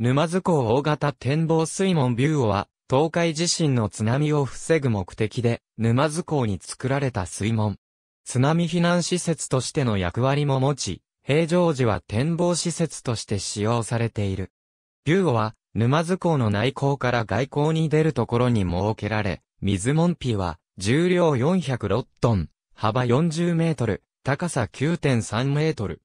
沼津港大型展望水門ビューオは、東海地震の津波を防ぐ目的で、沼津港に作られた水門。津波避難施設としての役割も持ち、平常時は展望施設として使用されている。ビューオは、沼津港の内港から外港に出るところに設けられ、水門ピは、重量406トン、幅40メートル、高さ9.3メートル。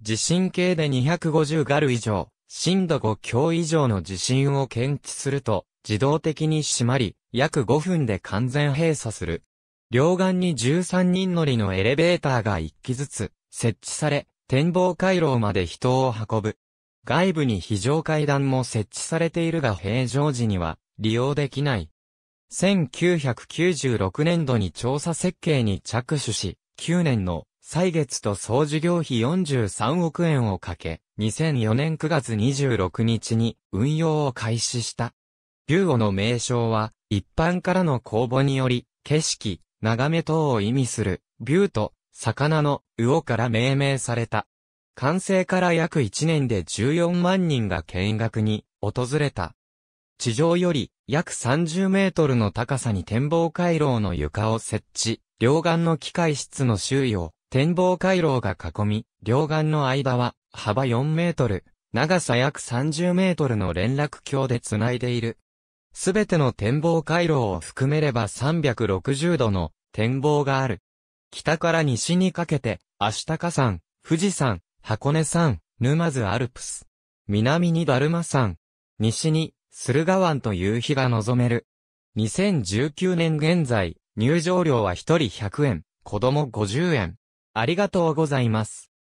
地震計で250ガル以上、震度5強以上の地震を検知すると、自動的に閉まり、約5分で完全閉鎖する。両岸に13人乗りのエレベーターが1機ずつ設置され、展望回廊まで人を運ぶ。外部に非常階段も設置されているが平常時には利用できない。1996年度に調査設計に着手し、9年の歳月と総事業費43億円をかけ、2004年9月26日に運用を開始した。ビューオの名称は、一般からの公募により、景色、眺め等を意味する、ビューと、魚の、魚から命名された。完成から約1年で14万人が見学に訪れた。地上より約30メートルの高さに展望回廊の床を設置、両岸の機械室の周囲を展望回廊が囲み、両岸の間は幅4メートル、長さ約30メートルの連絡橋でつないでいる。すべての展望回廊を含めれば360度の展望がある。北から西にかけて、足高山、富士山、箱根山、沼津アルプス。南にだるま山。西に、駿河湾という日が望める。2019年現在、入場料は1人100円、子供50円。ありがとうございます。